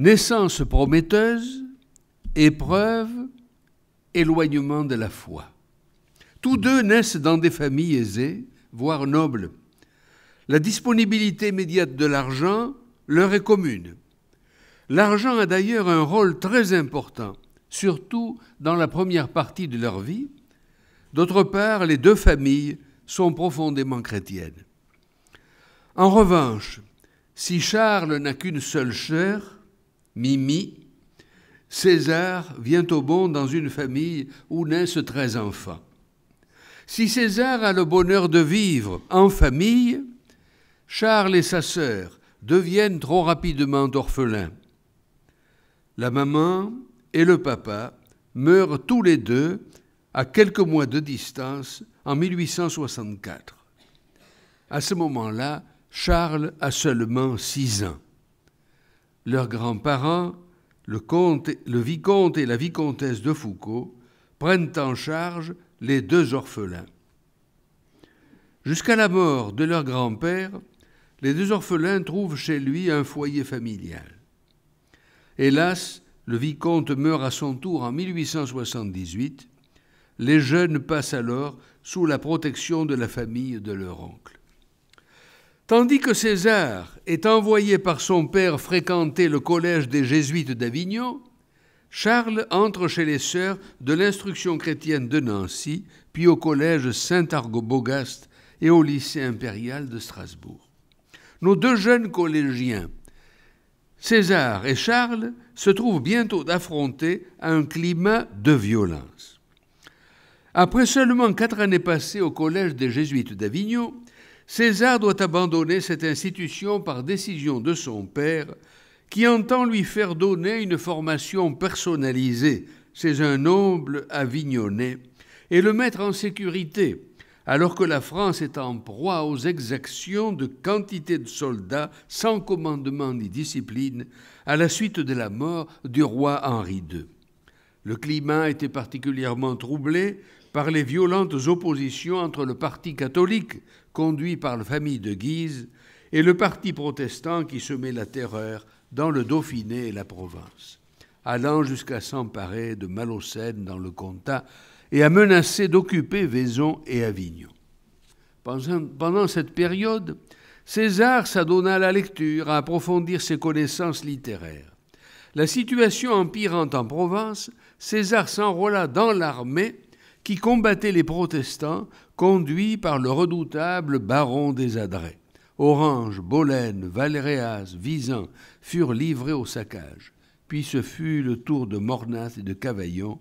Naissance prometteuse, épreuve, éloignement de la foi. Tous deux naissent dans des familles aisées, voire nobles. La disponibilité immédiate de l'argent leur est commune. L'argent a d'ailleurs un rôle très important, surtout dans la première partie de leur vie. D'autre part, les deux familles sont profondément chrétiennes. En revanche, si Charles n'a qu'une seule chair, Mimi, César vient au bon dans une famille où naissent treize enfants. Si César a le bonheur de vivre en famille, Charles et sa sœur deviennent trop rapidement orphelins. La maman et le papa meurent tous les deux à quelques mois de distance en 1864. À ce moment-là, Charles a seulement six ans leurs grands-parents, le, le, vicomte et la vicomtesse de Foucault, prennent en charge les deux orphelins. Jusqu'à la mort de leur grand-père, les deux orphelins trouvent chez lui un foyer familial. Hélas, le vicomte meurt à son tour en 1878. Les jeunes passent alors sous la protection de la famille de leur oncle. Tandis que César est envoyé par son père fréquenter le collège des jésuites d'Avignon, Charles entre chez les sœurs de l'instruction chrétienne de Nancy, puis au collège Saint-Argobogaste et au lycée impérial de Strasbourg. Nos deux jeunes collégiens, César et Charles, se trouvent bientôt affrontés à un climat de violence. Après seulement quatre années passées au collège des jésuites d'Avignon, César doit abandonner cette institution par décision de son père, qui entend lui faire donner une formation personnalisée, chez un noble avignonnais, et le mettre en sécurité, alors que la France est en proie aux exactions de quantité de soldats sans commandement ni discipline, à la suite de la mort du roi Henri II. Le climat était particulièrement troublé par les violentes oppositions entre le parti catholique, conduit par la famille de Guise, et le parti protestant qui semait la terreur dans le Dauphiné et la Provence, allant jusqu'à s'emparer de Malocène dans le Comtat et à menacer d'occuper Vaison et Avignon. Pendant cette période, César s'adonna à la lecture, à approfondir ses connaissances littéraires. La situation empirante en Provence, César s'enrôla dans l'armée qui combattait les protestants conduit par le redoutable baron des Adrets. Orange, Bolène, Valréas, Visan furent livrés au saccage. Puis ce fut le tour de Mornas et de Cavaillon,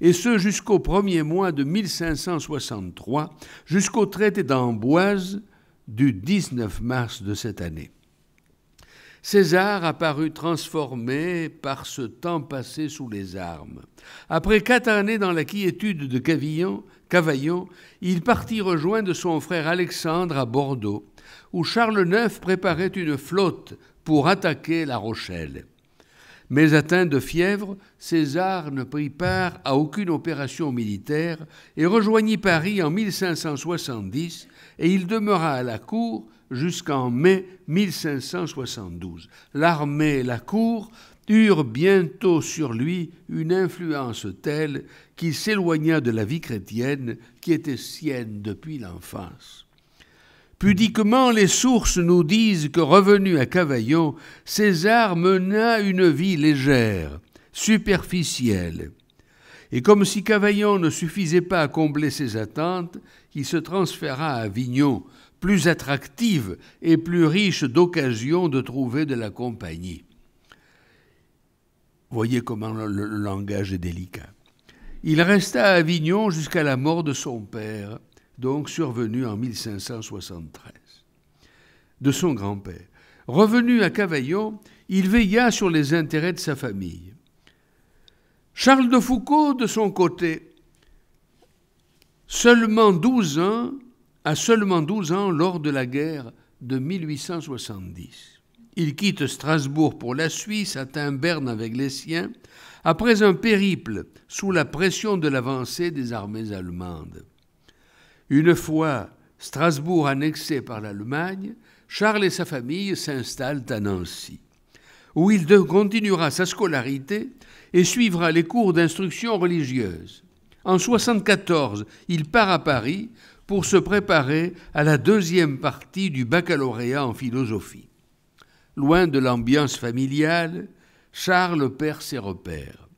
et ce jusqu'au premier mois de 1563, jusqu'au traité d'Amboise du 19 mars de cette année. César apparut transformé par ce temps passé sous les armes. Après quatre années dans la quiétude de Cavillon, Cavaillon, il partit rejoindre son frère Alexandre à Bordeaux, où Charles IX préparait une flotte pour attaquer La Rochelle. Mais atteint de fièvre, César ne prit part à aucune opération militaire et rejoignit Paris en 1570 et il demeura à la cour jusqu'en mai 1572. L'armée et la cour eurent bientôt sur lui une influence telle qu'il s'éloigna de la vie chrétienne qui était sienne depuis l'enfance. Pudiquement, les sources nous disent que, revenu à Cavaillon, César mena une vie légère, superficielle. Et comme si Cavaillon ne suffisait pas à combler ses attentes, il se transféra à Avignon, plus attractive et plus riche d'occasions de trouver de la compagnie. Voyez comment le, langage est délicat. Il resta à Avignon jusqu'à la mort de son père, donc survenu en 1573, de son grand-père. Revenu à Cavaillon, il veilla sur les intérêts de sa famille. Charles de Foucault, de son côté, seulement 12 ans, à seulement 12 ans lors de la guerre de 1870. Il quitte Strasbourg pour la Suisse, atteint Berne avec les siens, après un périple sous la pression de l'avancée des armées allemandes. Une fois Strasbourg annexé par l'Allemagne, Charles et sa famille s'installent à Nancy, où il continuera sa scolarité et suivra les cours d'instruction religieuse. En 1974, il part à Paris pour se préparer à la deuxième partie du baccalauréat en philosophie. Loin de l'ambiance familiale, Charles perd ses repères.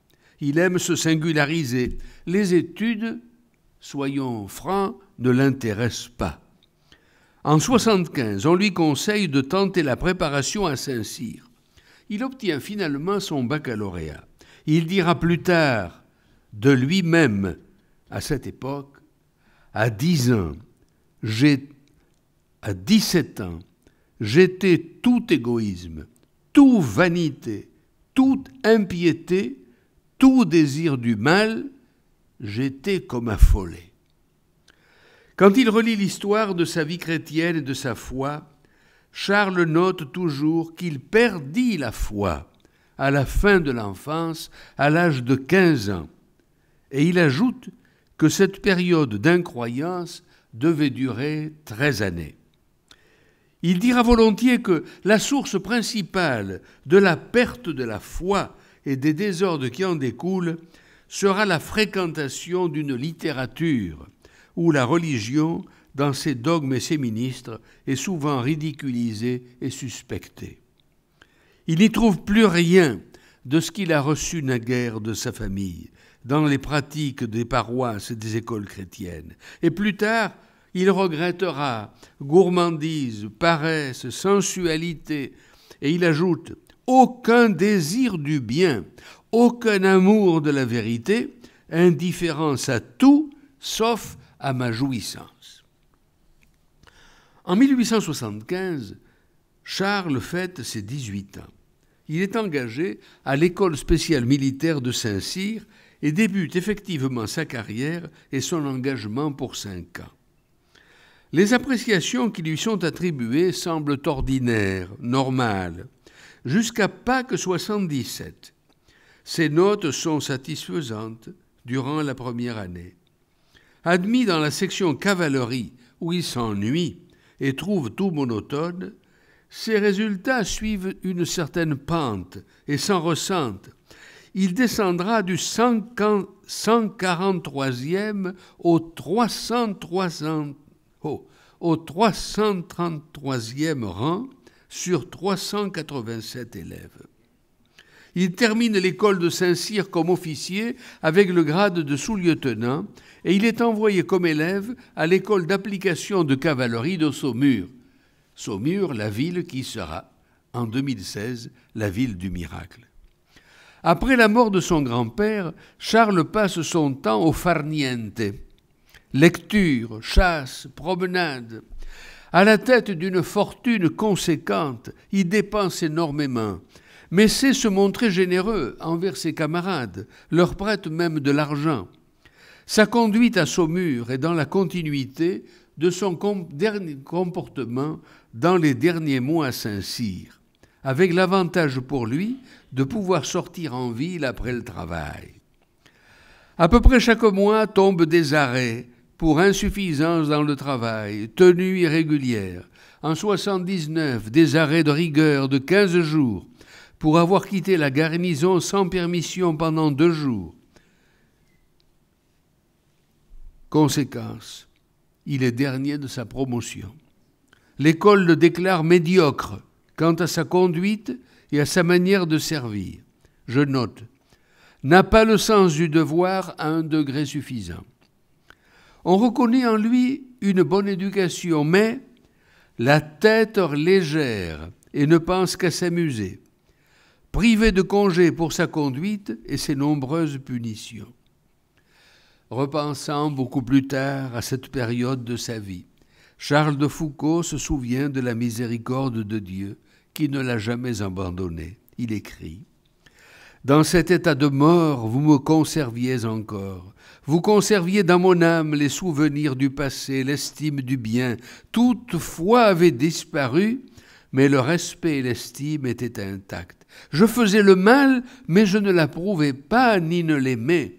Il aime se singulariser. Les études, soyons francs, ne l'intéressent pas. En 75, on lui conseille de tenter la préparation à Saint-Cyr. Il obtient finalement son baccalauréat. Il dira plus tard de lui-même, à cette époque, à 10 ans, j'ai à 17 ans, j'étais tout égoïsme, tout vanité, toute impiété, tout désir du mal, j'étais comme affolé. Quand il relit l'histoire de sa vie chrétienne et de sa foi, Charles note toujours qu'il perdit la foi à la fin de l'enfance, à l'âge de 15 ans, et il ajoute que cette période d'incroyance devait durer 13 années. Il dira volontiers que la source principale de la perte de la foi et des désordres qui en découlent sera la fréquentation d'une littérature où la religion, dans ses dogmes et ses ministres, est souvent ridiculisée et suspectée. Il n'y trouve plus rien de ce qu'il a reçu naguère de sa famille, dans les pratiques des paroisses et des écoles chrétiennes, et plus tard il regrettera gourmandise, paresse, sensualité, et il ajoute aucun désir du bien, aucun amour de la vérité, indifférence à tout sauf à ma jouissance. En 1875, Charles fête ses 18 ans. Il est engagé à l'école spéciale militaire de Saint-Cyr et débute effectivement sa carrière et son engagement pour cinq ans. Les appréciations qui lui sont attribuées semblent ordinaires, normales, jusqu'à Pâques 77. Ses notes sont satisfaisantes durant la première année. Admis dans la section cavalerie où il s'ennuie et trouve tout monotone, ses résultats suivent une certaine pente et s'en ressentent. Il descendra du 143e au 303e Oh, au 333e rang sur 387 élèves. Il termine l'école de Saint-Cyr comme officier avec le grade de sous-lieutenant et il est envoyé comme élève à l'école d'application de cavalerie de Saumur. Saumur, la ville qui sera, en 2016, la ville du miracle. Après la mort de son grand-père, Charles passe son temps au Farniente, lecture, chasse, promenade. À la tête d'une fortune conséquente, il dépense énormément, mais sait se montrer généreux envers ses camarades, leur prête même de l'argent. Sa conduite à Saumur est dans la continuité de son dernier comportement dans les derniers mois à Saint-Cyr, avec l'avantage pour lui de pouvoir sortir en ville après le travail. À peu près chaque mois tombent des arrêts pour insuffisance dans le travail, tenue irrégulière. En 79, des arrêts de rigueur de 15 jours pour avoir quitté la garnison sans permission pendant deux jours. Conséquence, il est dernier de sa promotion. L'école le déclare médiocre quant à sa conduite et à sa manière de servir. Je note, n'a pas le sens du devoir à un degré suffisant. On reconnaît en lui une bonne éducation, mais la tête légère et ne pense qu'à s'amuser, privé de congé pour sa conduite et ses nombreuses punitions. Repensant beaucoup plus tard à cette période de sa vie, Charles de Foucault se souvient de la miséricorde de Dieu qui ne l'a jamais abandonné. Il écrit dans cet état de mort, vous me conserviez encore. Vous conserviez dans mon âme les souvenirs du passé, l'estime du bien. Toute foi avait disparu, mais le respect et l'estime étaient intacts. Je faisais le mal, mais je ne l'approuvais pas ni ne l'aimais.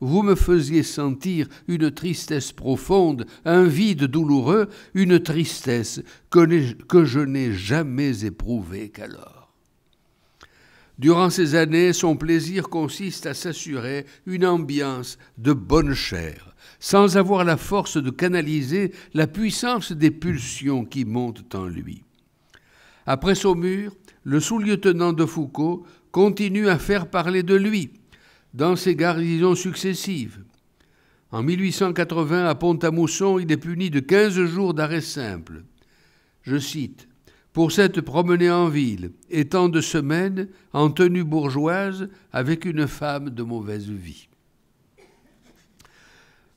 Vous me faisiez sentir une tristesse profonde, un vide douloureux, une tristesse que, je n'ai jamais éprouvée qu'alors. Durant ces années, son plaisir consiste à s'assurer une ambiance de bonne chair, sans avoir la force de canaliser la puissance des pulsions qui montent en lui. Après Saumur, le sous-lieutenant de Foucault continue à faire parler de lui dans ses garnisons successives. En 1880, à Pont-à-Mousson, il est puni de 15 jours d'arrêt simple. Je cite pour s'être promené en ville, et tant de semaines, en tenue bourgeoise, avec une femme de mauvaise vie.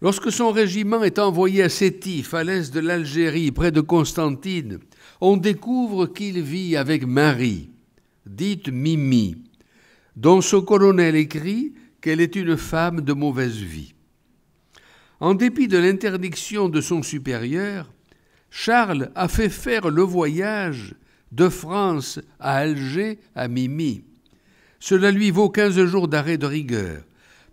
Lorsque son régiment est envoyé à Sétif, à l'est de l'Algérie, près de Constantine, on découvre qu'il vit avec Marie, dite Mimi, dont ce colonel écrit qu'elle est une femme de mauvaise vie. En dépit de l'interdiction de son supérieur, Charles a fait faire le voyage de France à Alger à Mimi. Cela lui vaut quinze jours d'arrêt de rigueur,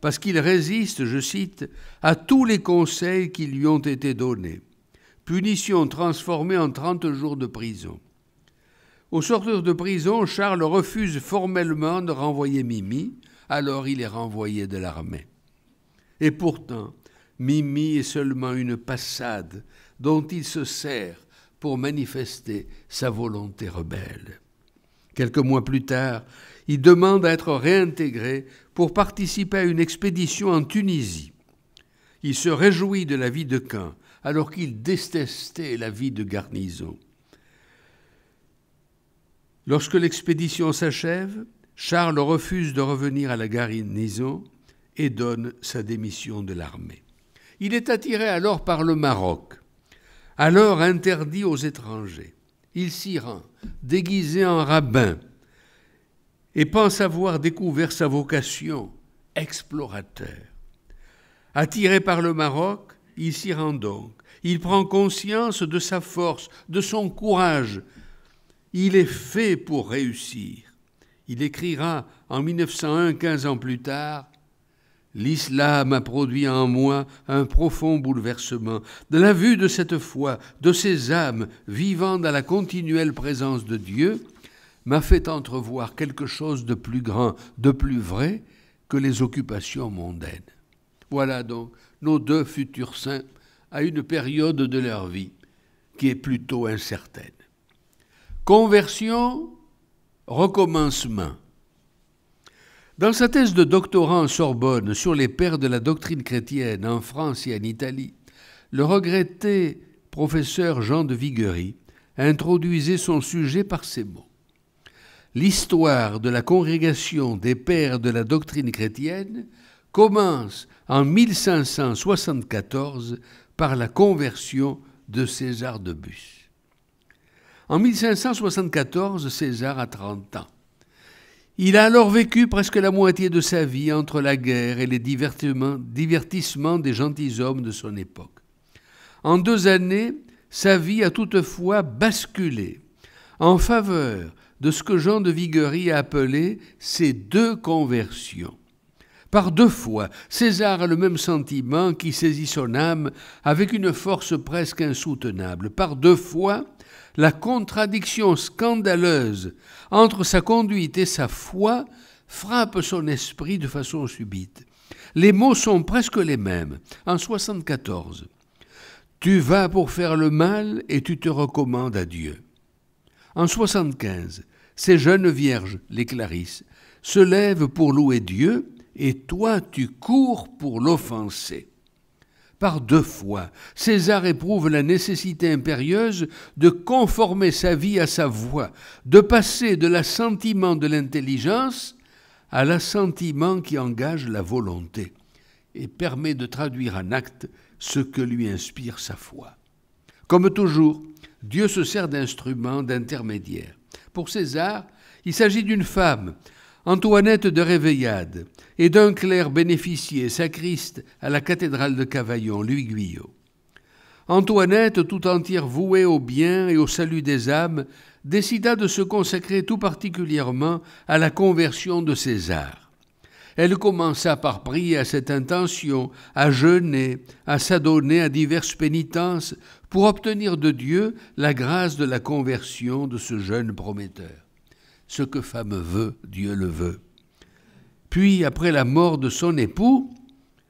parce qu'il résiste, je cite, à tous les conseils qui lui ont été donnés. Punition transformée en trente jours de prison. Au sortir de prison, Charles refuse formellement de renvoyer Mimi, alors il est renvoyé de l'armée. Et pourtant, Mimi est seulement une passade dont il se sert pour manifester sa volonté rebelle. Quelques mois plus tard, il demande à être réintégré pour participer à une expédition en Tunisie. Il se réjouit de la vie de Caen, alors qu'il détestait la vie de garnison. Lorsque l'expédition s'achève, Charles refuse de revenir à la garnison et donne sa démission de l'armée. Il est attiré alors par le Maroc alors interdit aux étrangers. Il s'y rend, déguisé en rabbin, et pense avoir découvert sa vocation, explorateur. Attiré par le Maroc, il s'y rend donc. Il prend conscience de sa force, de son courage. Il est fait pour réussir. Il écrira en 1901, 15 ans plus tard, L'islam a produit en moi un profond bouleversement. De la vue de cette foi, de ces âmes vivant dans la continuelle présence de Dieu, m'a fait entrevoir quelque chose de plus grand, de plus vrai que les occupations mondaines. Voilà donc nos deux futurs saints à une période de leur vie qui est plutôt incertaine. Conversion, recommencement. Dans sa thèse de doctorat en Sorbonne sur les pères de la doctrine chrétienne en France et en Italie, le regretté professeur Jean de Viguerie introduisait son sujet par ces mots. L'histoire de la congrégation des pères de la doctrine chrétienne commence en 1574 par la conversion de César de Bus. En 1574, César a 30 ans. Il a alors vécu presque la moitié de sa vie entre la guerre et les divertissements, des gentilshommes de son époque. En deux années, sa vie a toutefois basculé en faveur de ce que Jean de Viguerie a appelé ses deux conversions. Par deux fois, César a le même sentiment qui saisit son âme avec une force presque insoutenable. Par deux fois, la contradiction scandaleuse entre sa conduite et sa foi frappe son esprit de façon subite. Les mots sont presque les mêmes. En 74, tu vas pour faire le mal et tu te recommandes à Dieu. En 75, ces jeunes vierges, les Clarisses, se lèvent pour louer Dieu et toi tu cours pour l'offenser par deux fois. César éprouve la nécessité impérieuse de conformer sa vie à sa voix, de passer de l'assentiment de l'intelligence à l'assentiment qui engage la volonté et permet de traduire en acte ce que lui inspire sa foi. Comme toujours, Dieu se sert d'instrument, d'intermédiaire. Pour César, il s'agit d'une femme Antoinette de Réveillade et d'un clerc bénéficié sacriste à la cathédrale de Cavaillon, Louis Guyot. Antoinette, tout entière vouée au bien et au salut des âmes, décida de se consacrer tout particulièrement à la conversion de César. Elle commença par prier à cette intention, à jeûner, à s'adonner à diverses pénitences pour obtenir de Dieu la grâce de la conversion de ce jeune prometteur ce que femme veut, Dieu le veut. Puis, après la mort de son époux,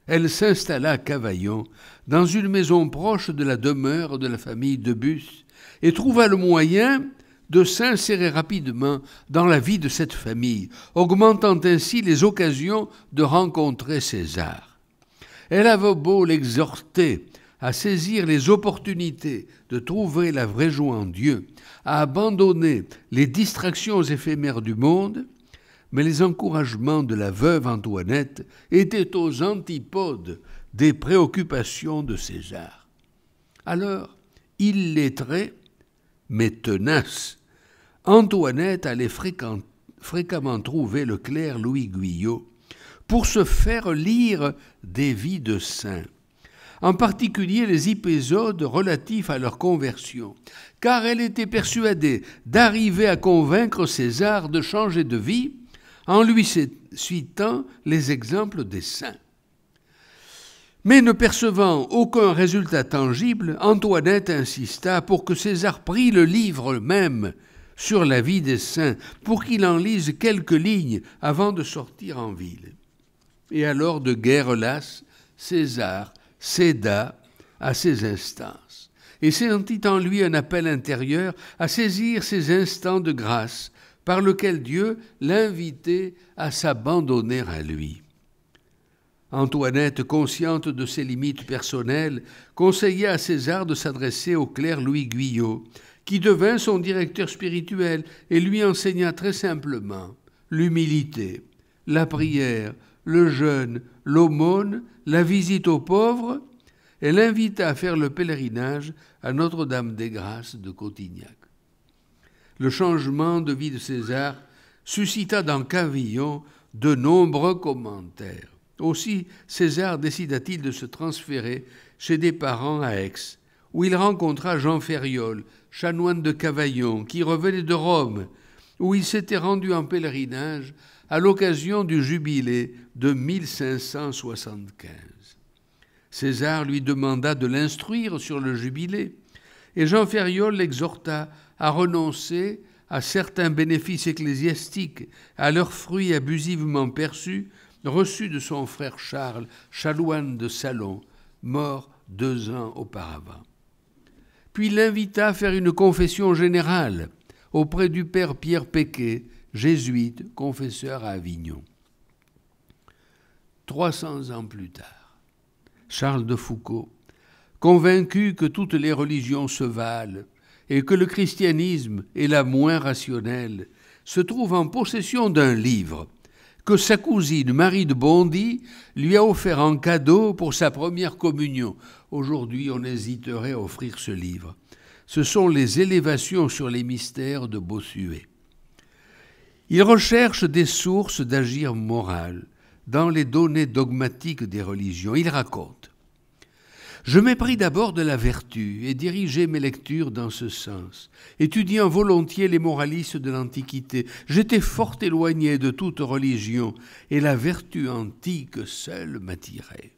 elle s'installa à Cavaillon, dans une maison proche de la demeure de la famille de Bus, et trouva le moyen de s'insérer rapidement dans la vie de cette famille, augmentant ainsi les occasions de rencontrer César. Elle avait beau l'exhorter à saisir les opportunités de trouver la vraie joie en Dieu, à abandonner les distractions éphémères du monde, mais les encouragements de la veuve Antoinette étaient aux antipodes des préoccupations de César. Alors, illettrée, mais tenace, Antoinette allait fréquemment trouver le clerc Louis Guyot pour se faire lire des vies de saints en particulier les épisodes relatifs à leur conversion, car elle était persuadée d'arriver à convaincre César de changer de vie en lui suitant les exemples des saints. Mais ne percevant aucun résultat tangible, Antoinette insista pour que César prît le livre même sur la vie des saints, pour qu'il en lise quelques lignes avant de sortir en ville. Et alors, de guerre lasse, César céda à ses instances et sentit en lui un appel intérieur à saisir ces instants de grâce par lequel Dieu l'invitait à s'abandonner à lui. Antoinette, consciente de ses limites personnelles, conseilla à César de s'adresser au clerc Louis Guyot, qui devint son directeur spirituel et lui enseigna très simplement l'humilité, la prière, le jeûne, l'aumône, la visite aux pauvres, et l'invita à faire le pèlerinage à Notre-Dame-des-Grâces de Cotignac. Le changement de vie de César suscita dans Cavillon de nombreux commentaires. Aussi César décida-t-il de se transférer chez des parents à Aix, où il rencontra Jean Ferriol, chanoine de Cavaillon, qui revenait de Rome, où il s'était rendu en pèlerinage à l'occasion du jubilé de 1575. César lui demanda de l'instruire sur le jubilé, et Jean Ferriol l'exhorta à renoncer à certains bénéfices ecclésiastiques, à leurs fruits abusivement perçus, reçus de son frère Charles, Chalouane de Salon, mort deux ans auparavant. Puis l'invita à faire une confession générale auprès du père Pierre Péquet, jésuite, confesseur à Avignon. 300 ans plus tard, Charles de Foucault, convaincu que toutes les religions se valent et que le christianisme est la moins rationnelle, se trouve en possession d'un livre que sa cousine Marie de Bondy lui a offert en cadeau pour sa première communion. Aujourd'hui, on hésiterait à offrir ce livre. Ce sont les élévations sur les mystères de Bossuet. Il recherche des sources d'agir moral dans les données dogmatiques des religions. Il raconte Je mépris d'abord de la vertu et dirigeai mes lectures dans ce sens, étudiant volontiers les moralistes de l'Antiquité. J'étais fort éloigné de toute religion et la vertu antique seule m'attirait.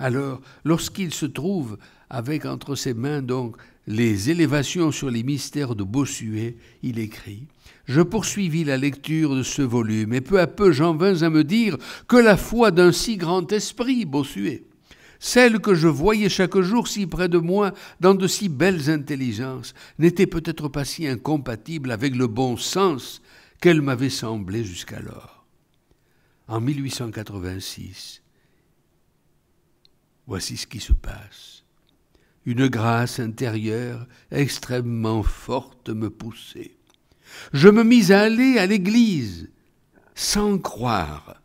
Alors, lorsqu'il se trouve avec entre ses mains donc les élévations sur les mystères de Bossuet, il écrit Je poursuivis la lecture de ce volume, et peu à peu j'en vins à me dire que la foi d'un si grand esprit, Bossuet, celle que je voyais chaque jour si près de moi dans de si belles intelligences, n'était peut-être pas si incompatible avec le bon sens qu'elle m'avait semblé jusqu'alors. En 1886, voici ce qui se passe. Une grâce intérieure extrêmement forte me poussait. Je me mis à aller à l'église, sans croire,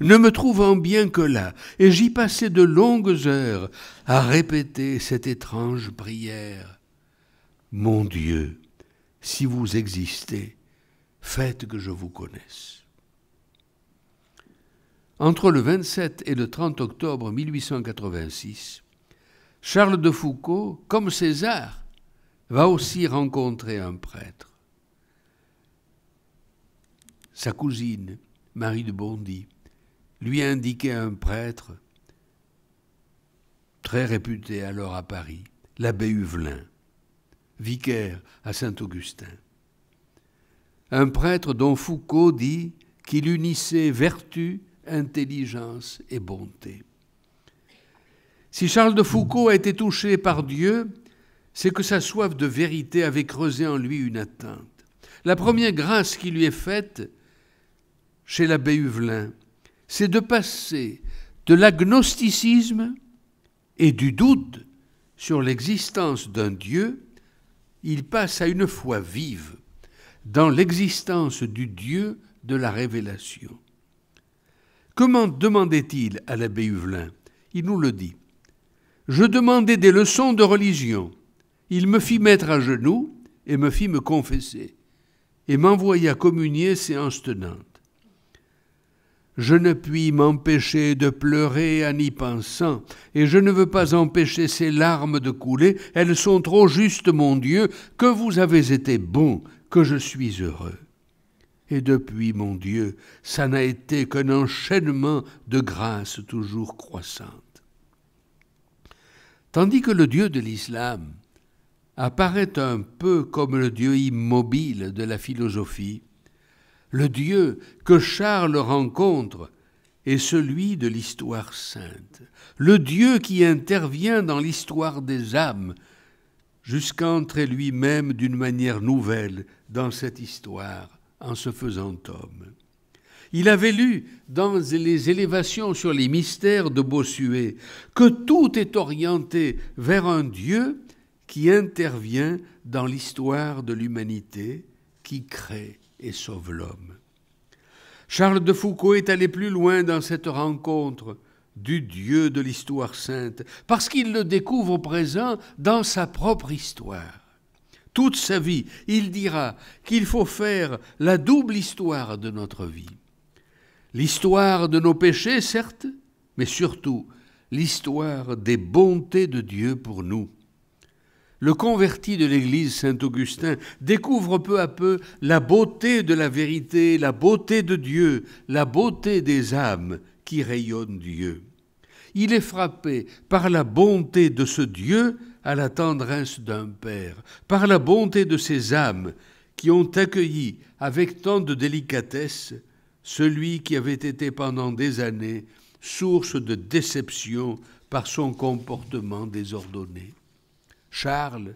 ne me trouvant bien que là, et j'y passais de longues heures à répéter cette étrange prière. Mon Dieu, si vous existez, faites que je vous connaisse. Entre le 27 et le 30 octobre 1886, Charles de Foucault, comme César, va aussi rencontrer un prêtre. Sa cousine, Marie de Bondy, lui a indiqué un prêtre très réputé alors à Paris, l'abbé Huvelin, vicaire à Saint-Augustin. Un prêtre dont Foucault dit qu'il unissait vertu, intelligence et bonté. Si Charles de Foucault a été touché par Dieu, c'est que sa soif de vérité avait creusé en lui une atteinte. La première grâce qui lui est faite chez l'abbé Huvelin, c'est de passer de l'agnosticisme et du doute sur l'existence d'un Dieu, il passe à une foi vive dans l'existence du Dieu de la révélation. Comment demandait-il à l'abbé Huvelin Il nous le dit. Je demandai des leçons de religion. Il me fit mettre à genoux et me fit me confesser, et m'envoya communier séance tenante. Je ne puis m'empêcher de pleurer en y pensant, et je ne veux pas empêcher ces larmes de couler, elles sont trop justes, mon Dieu, que vous avez été bon, que je suis heureux. Et depuis, mon Dieu, ça n'a été qu'un enchaînement de grâces toujours croissantes. Tandis que le Dieu de l'islam apparaît un peu comme le Dieu immobile de la philosophie, le Dieu que Charles rencontre est celui de l'histoire sainte, le Dieu qui intervient dans l'histoire des âmes, jusqu'à entrer lui-même d'une manière nouvelle dans cette histoire en se faisant homme. Il avait lu dans les élévations sur les mystères de Bossuet que tout est orienté vers un Dieu qui intervient dans l'histoire de l'humanité, qui crée et sauve l'homme. Charles de Foucault est allé plus loin dans cette rencontre du Dieu de l'histoire sainte, parce qu'il le découvre au présent dans sa propre histoire. Toute sa vie, il dira qu'il faut faire la double histoire de notre vie l'histoire de nos péchés, certes, mais surtout l'histoire des bontés de Dieu pour nous. Le converti de l'Église Saint-Augustin découvre peu à peu la beauté de la vérité, la beauté de Dieu, la beauté des âmes qui rayonnent Dieu. Il est frappé par la bonté de ce Dieu à la tendresse d'un Père, par la bonté de ces âmes qui ont accueilli avec tant de délicatesse celui qui avait été pendant des années source de déception par son comportement désordonné. Charles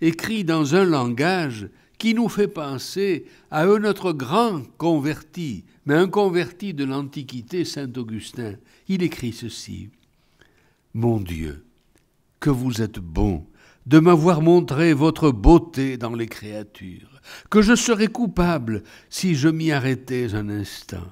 écrit dans un langage qui nous fait penser à un autre grand converti, mais un converti de l'Antiquité, Saint Augustin. Il écrit ceci. Mon Dieu, que vous êtes bon de m'avoir montré votre beauté dans les créatures, que je serais coupable si je m'y arrêtais un instant,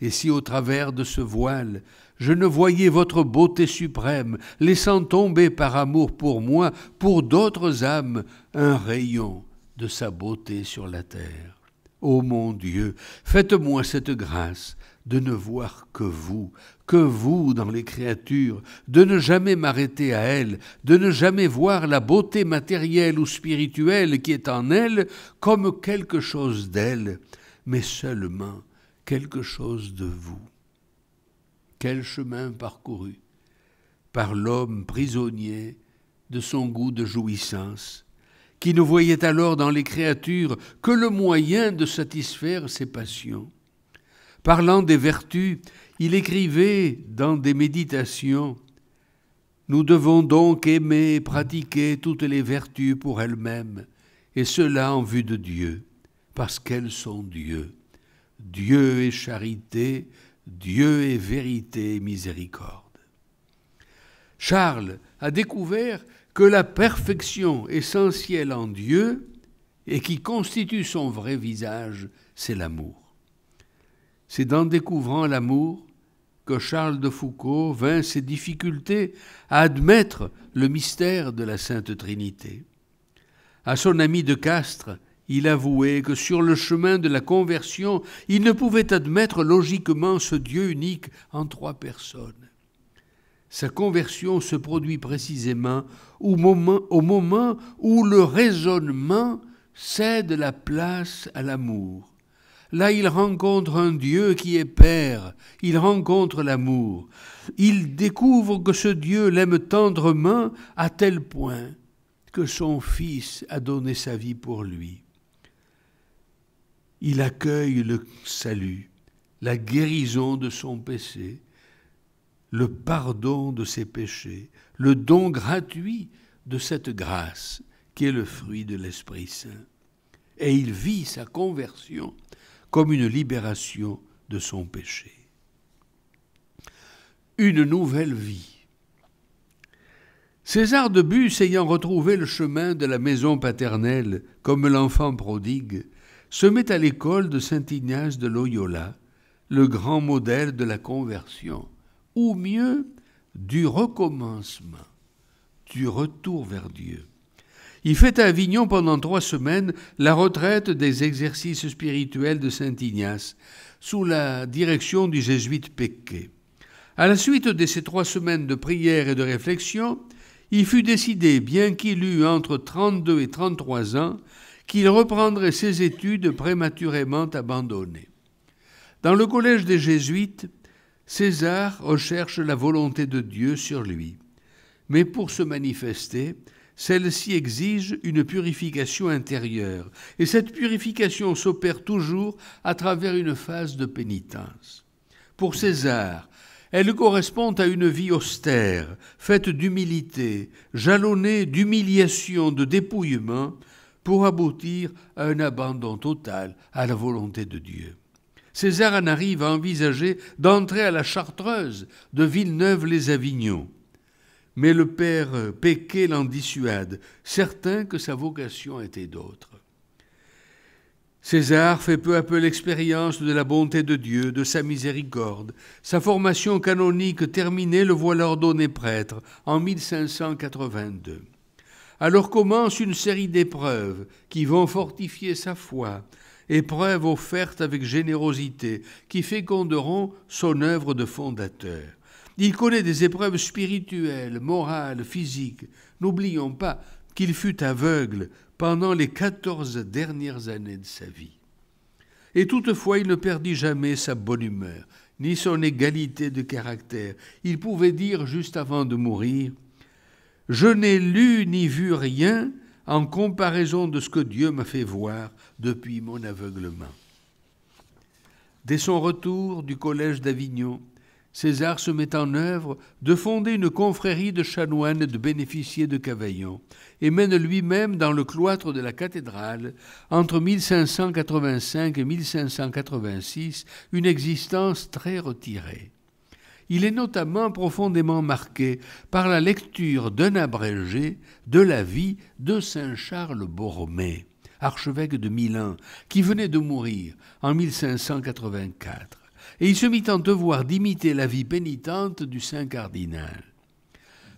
et si au travers de ce voile je ne voyais votre beauté suprême, laissant tomber par amour pour moi, pour d'autres âmes, un rayon de sa beauté sur la terre. Ô mon Dieu, faites-moi cette grâce de ne voir que vous, que vous dans les créatures, de ne jamais m'arrêter à elles, de ne jamais voir la beauté matérielle ou spirituelle qui est en elles comme quelque chose d'elles, mais seulement quelque chose de vous. Quel chemin parcouru par l'homme prisonnier de son goût de jouissance, qui ne voyait alors dans les créatures que le moyen de satisfaire ses passions Parlant des vertus, il écrivait dans des méditations Nous devons donc aimer et pratiquer toutes les vertus pour elles-mêmes, et cela en vue de Dieu, parce qu'elles sont Dieu. Dieu est charité, Dieu est vérité et miséricorde. Charles a découvert que la perfection essentielle en Dieu et qui constitue son vrai visage, c'est l'amour. C'est en découvrant l'amour que Charles de Foucault vint ses difficultés à admettre le mystère de la Sainte Trinité. À son ami de Castres, il avouait que sur le chemin de la conversion, il ne pouvait admettre logiquement ce Dieu unique en trois personnes. Sa conversion se produit précisément au moment où le raisonnement cède la place à l'amour, Là, il rencontre un Dieu qui est Père, il rencontre l'amour. Il découvre que ce Dieu l'aime tendrement à tel point que son Fils a donné sa vie pour lui. Il accueille le salut, la guérison de son péché, le pardon de ses péchés, le don gratuit de cette grâce qui est le fruit de l'Esprit Saint. Et il vit sa conversion comme une libération de son péché. Une nouvelle vie. César de Bus, ayant retrouvé le chemin de la maison paternelle comme l'enfant prodigue, se met à l'école de Saint Ignace de Loyola, le grand modèle de la conversion, ou mieux, du recommencement, du retour vers Dieu. Il fait à Avignon pendant trois semaines la retraite des exercices spirituels de Saint Ignace, sous la direction du jésuite Péquet. À la suite de ces trois semaines de prière et de réflexion, il fut décidé, bien qu'il eût entre 32 et 33 ans, qu'il reprendrait ses études prématurément abandonnées. Dans le collège des Jésuites, César recherche la volonté de Dieu sur lui. Mais pour se manifester, celle-ci exige une purification intérieure, et cette purification s'opère toujours à travers une phase de pénitence. Pour César, elle correspond à une vie austère, faite d'humilité, jalonnée d'humiliation, de dépouillement, pour aboutir à un abandon total à la volonté de Dieu. César en arrive à envisager d'entrer à la Chartreuse de villeneuve les avignons mais le père euh, Péquet l'en dissuade, certain que sa vocation était d'autre. César fait peu à peu l'expérience de la bonté de Dieu, de sa miséricorde. Sa formation canonique terminée le voit ordonné prêtre en 1582. Alors commence une série d'épreuves qui vont fortifier sa foi, épreuves offertes avec générosité qui féconderont son œuvre de fondateur. Il connaît des épreuves spirituelles, morales, physiques. N'oublions pas qu'il fut aveugle pendant les quatorze dernières années de sa vie. Et toutefois, il ne perdit jamais sa bonne humeur, ni son égalité de caractère. Il pouvait dire, juste avant de mourir, Je n'ai lu ni vu rien en comparaison de ce que Dieu m'a fait voir depuis mon aveuglement. Dès son retour du collège d'Avignon, César se met en œuvre de fonder une confrérie de chanoines de bénéficiaires de Cavaillon, et mène lui-même dans le cloître de la cathédrale, entre 1585 et 1586, une existence très retirée. Il est notamment profondément marqué par la lecture d'un abrégé de la vie de Saint Charles Borromée, archevêque de Milan, qui venait de mourir en 1584 et il se mit en devoir d'imiter la vie pénitente du saint cardinal.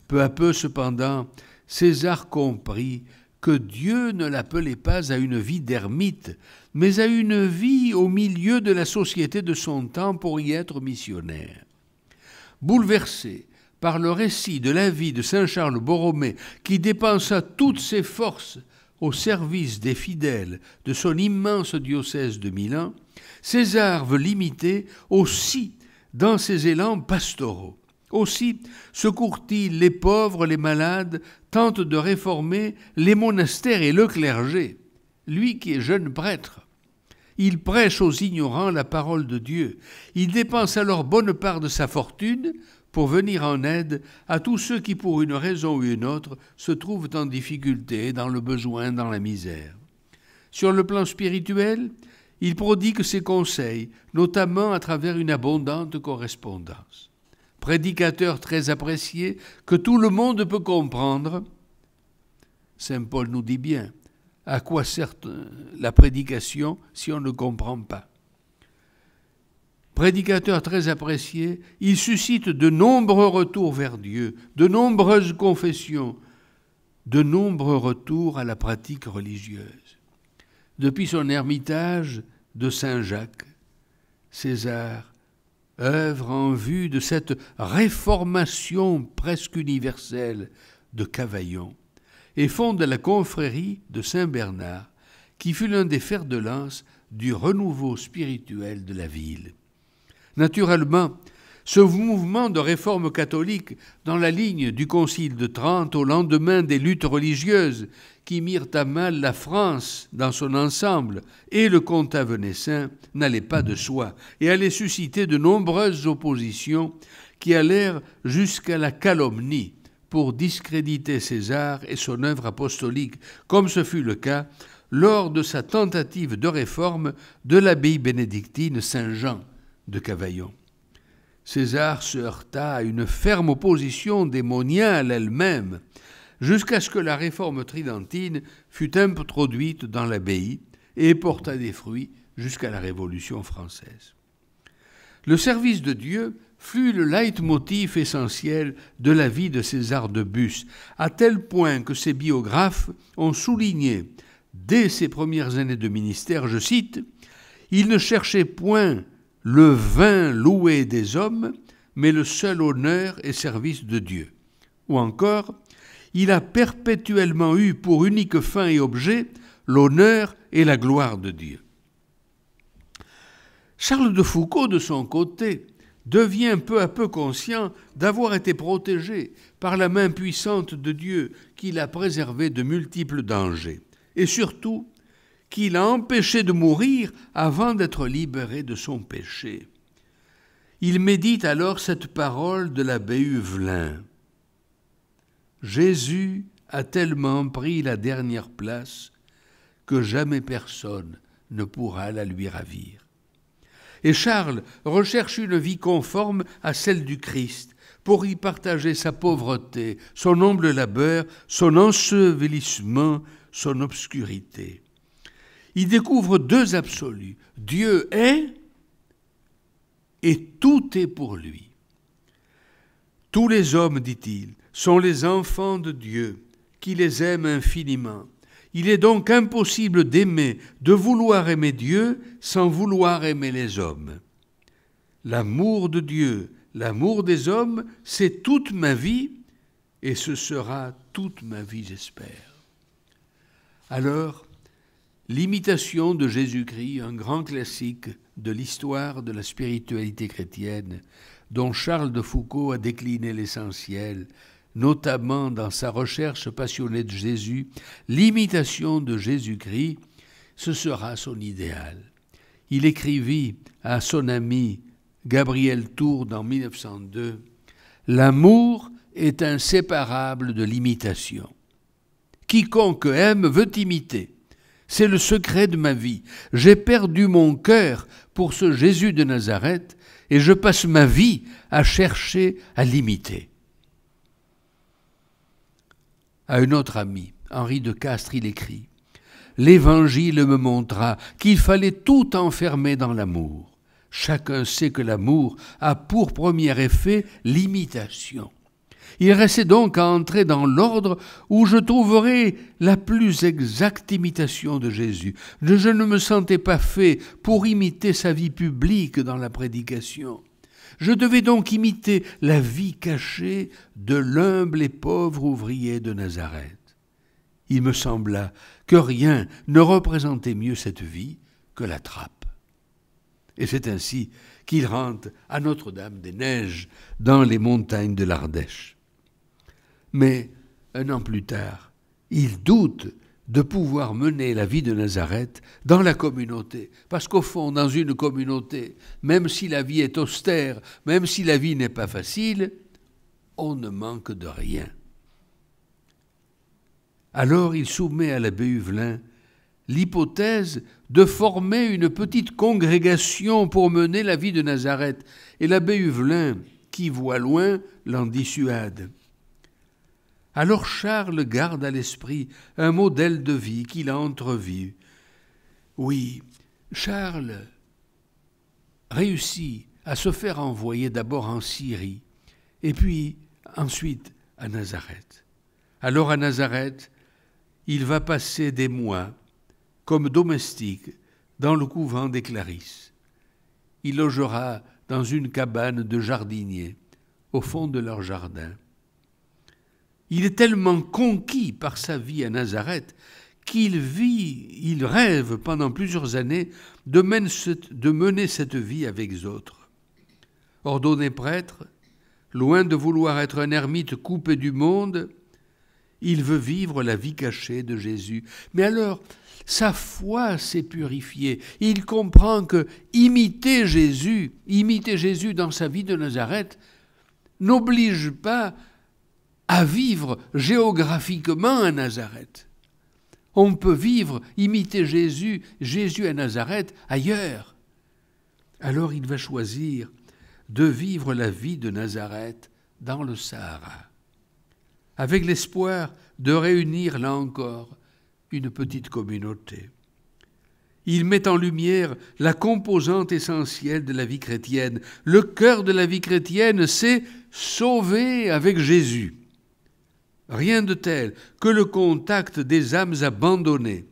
Peu à peu, cependant, César comprit que Dieu ne l'appelait pas à une vie d'ermite, mais à une vie au milieu de la société de son temps pour y être missionnaire. Bouleversé par le récit de la vie de Saint Charles Borromée, qui dépensa toutes ses forces au service des fidèles de son immense diocèse de Milan, César veut l'imiter aussi dans ses élans pastoraux. Aussi secourt-il les pauvres, les malades, tente de réformer les monastères et le clergé, lui qui est jeune prêtre. Il prêche aux ignorants la parole de Dieu. Il dépense alors bonne part de sa fortune pour venir en aide à tous ceux qui, pour une raison ou une autre, se trouvent en difficulté, dans le besoin, dans la misère. Sur le plan spirituel, il prodigue ses conseils, notamment à travers une abondante correspondance. Prédicateur très apprécié, que tout le monde peut comprendre, Saint Paul nous dit bien, à quoi sert euh, la prédication si on ne comprend pas prédicateur très apprécié, il suscite de nombreux retours vers Dieu, de nombreuses confessions, de nombreux retours à la pratique religieuse. Depuis son ermitage de Saint-Jacques, César œuvre en vue de cette réformation presque universelle de Cavaillon et fonde la confrérie de Saint-Bernard, qui fut l'un des fers de lance du renouveau spirituel de la ville. Naturellement, ce mouvement de réforme catholique, dans la ligne du Concile de Trente au lendemain des luttes religieuses qui mirent à mal la France dans son ensemble et le comte avenessin, n'allait pas de soi et allait susciter de nombreuses oppositions qui allèrent jusqu'à la calomnie pour discréditer César et son œuvre apostolique, comme ce fut le cas lors de sa tentative de réforme de l'abbaye bénédictine Saint-Jean de Cavaillon. César se heurta à une ferme opposition démoniale elle-même, jusqu'à ce que la réforme tridentine fût introduite dans l'abbaye et porta des fruits jusqu'à la Révolution française. Le service de Dieu fut le leitmotiv essentiel de la vie de César de Bus, à tel point que ses biographes ont souligné, dès ses premières années de ministère, je cite, Il ne cherchait point le vain loué des hommes, mais le seul honneur et service de Dieu. Ou encore, il a perpétuellement eu pour unique fin et objet l'honneur et la gloire de Dieu. Charles de Foucault, de son côté, devient peu à peu conscient d'avoir été protégé par la main puissante de Dieu qui l'a préservé de multiples dangers, et surtout qui l'a empêché de mourir avant d'être libéré de son péché. Il médite alors cette parole de l'abbé Uvelin. Jésus a tellement pris la dernière place que jamais personne ne pourra la lui ravir. Et Charles recherche une vie conforme à celle du Christ pour y partager sa pauvreté, son humble labeur, son ensevelissement, son obscurité il découvre deux absolus. Dieu est et tout est pour lui. Tous les hommes, dit-il, sont les enfants de Dieu, qui les aime infiniment. Il est donc impossible d'aimer, de vouloir aimer Dieu sans vouloir aimer les hommes. L'amour de Dieu, l'amour des hommes, c'est toute ma vie, et ce sera toute ma vie, j'espère. Alors, L'imitation de Jésus-Christ, un grand classique de l'histoire de la spiritualité chrétienne, dont Charles de Foucault a décliné l'essentiel, notamment dans sa recherche passionnée de Jésus, l'imitation de Jésus-Christ, ce sera son idéal. Il écrivit à son ami Gabriel Tour en 1902 L'amour est inséparable de l'imitation. Quiconque aime veut imiter. C'est le secret de ma vie. J'ai perdu mon cœur pour ce Jésus de Nazareth et je passe ma vie à chercher à l'imiter. À un autre ami, Henri de Castres, il écrit L'Évangile me montra qu'il fallait tout enfermer dans l'amour. Chacun sait que l'amour a pour premier effet l'imitation. Il restait donc à entrer dans l'ordre où je trouverais la plus exacte imitation de Jésus. Je ne me sentais pas fait pour imiter sa vie publique dans la prédication. Je devais donc imiter la vie cachée de l'humble et pauvre ouvrier de Nazareth. Il me sembla que rien ne représentait mieux cette vie que la trappe. Et c'est ainsi qu'il rentre à Notre-Dame des Neiges dans les montagnes de l'Ardèche mais un an plus tard, il doute de pouvoir mener la vie de Nazareth dans la communauté. Parce qu'au fond, dans une communauté, même si la vie est austère, même si la vie n'est pas facile, on ne manque de rien. Alors il soumet à l'abbé Huvelin l'hypothèse de former une petite congrégation pour mener la vie de Nazareth. Et l'abbé Huvelin, qui voit loin, l'en dissuade. Alors Charles garde à l'esprit un modèle de vie qu'il a entrevu. Oui, Charles réussit à se faire envoyer d'abord en Syrie, et puis ensuite à Nazareth. Alors à Nazareth, il va passer des mois comme domestique dans le couvent des Clarisses. Il logera dans une cabane de jardiniers au fond de leur jardin. Il est tellement conquis par sa vie à Nazareth qu'il vit, il rêve pendant plusieurs années de mener cette vie avec d'autres. Ordonné prêtre, loin de vouloir être un ermite coupé du monde, il veut vivre la vie cachée de Jésus. Mais alors, sa foi s'est purifiée. Il comprend que imiter Jésus, imiter Jésus dans sa vie de Nazareth, n'oblige pas à vivre géographiquement à Nazareth. On peut vivre, imiter Jésus, Jésus à Nazareth, ailleurs. Alors il va choisir de vivre la vie de Nazareth dans le Sahara, avec l'espoir de réunir là encore une petite communauté. Il met en lumière la composante essentielle de la vie chrétienne. Le cœur de la vie chrétienne, c'est sauver avec Jésus. Rien de tel que le contact des âmes abandonnées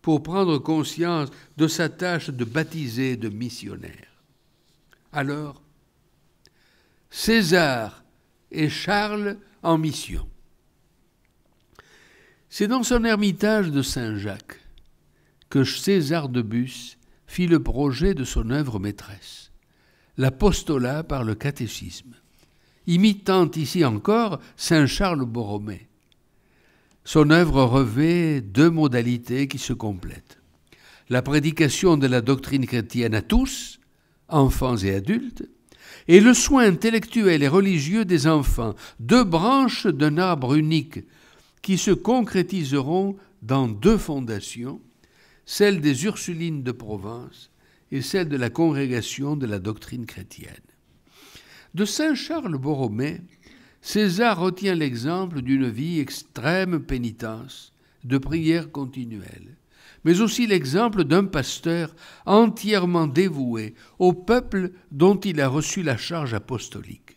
pour prendre conscience de sa tâche de baptiser, de missionnaire. Alors, César et Charles en mission. C'est dans son ermitage de Saint-Jacques que César de Bus fit le projet de son œuvre maîtresse, l'apostolat par le catéchisme imitant ici encore Saint Charles Borromée. Son œuvre revêt deux modalités qui se complètent. La prédication de la doctrine chrétienne à tous, enfants et adultes, et le soin intellectuel et religieux des enfants, deux branches d'un arbre unique, qui se concrétiseront dans deux fondations, celle des Ursulines de Provence et celle de la Congrégation de la doctrine chrétienne. De Saint Charles Borromée, César retient l'exemple d'une vie extrême pénitence, de prière continuelle, mais aussi l'exemple d'un pasteur entièrement dévoué au peuple dont il a reçu la charge apostolique.